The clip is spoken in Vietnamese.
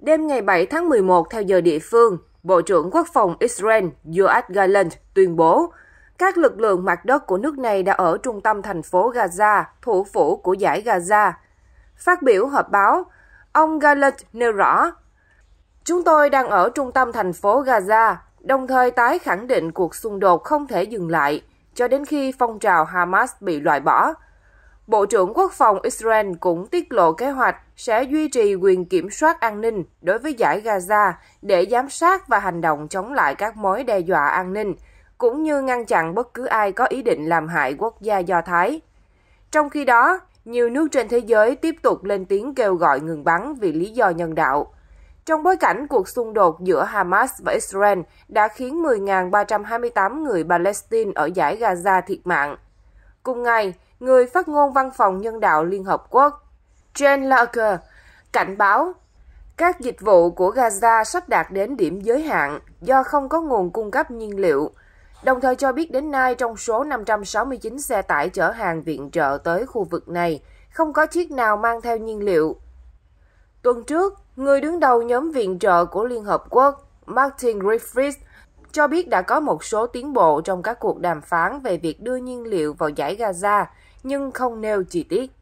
Đêm ngày 7 tháng 11 theo giờ địa phương, Bộ trưởng Quốc phòng Israel Yoav Gallant tuyên bố các lực lượng mặt đất của nước này đã ở trung tâm thành phố Gaza, thủ phủ của giải Gaza. Phát biểu họp báo, ông Gallant nêu rõ, Chúng tôi đang ở trung tâm thành phố Gaza, đồng thời tái khẳng định cuộc xung đột không thể dừng lại cho đến khi phong trào Hamas bị loại bỏ, Bộ trưởng Quốc phòng Israel cũng tiết lộ kế hoạch sẽ duy trì quyền kiểm soát an ninh đối với giải Gaza để giám sát và hành động chống lại các mối đe dọa an ninh, cũng như ngăn chặn bất cứ ai có ý định làm hại quốc gia Do Thái. Trong khi đó, nhiều nước trên thế giới tiếp tục lên tiếng kêu gọi ngừng bắn vì lý do nhân đạo. Trong bối cảnh cuộc xung đột giữa Hamas và Israel đã khiến 10.328 người Palestine ở giải Gaza thiệt mạng – Cùng ngày, người phát ngôn Văn phòng Nhân đạo Liên Hợp Quốc, Jen Lager, cảnh báo các dịch vụ của Gaza sắp đạt đến điểm giới hạn do không có nguồn cung cấp nhiên liệu, đồng thời cho biết đến nay trong số 569 xe tải chở hàng viện trợ tới khu vực này, không có chiếc nào mang theo nhiên liệu. Tuần trước, người đứng đầu nhóm viện trợ của Liên Hợp Quốc, Martin Griffiths, cho biết đã có một số tiến bộ trong các cuộc đàm phán về việc đưa nhiên liệu vào giải Gaza, nhưng không nêu chi tiết.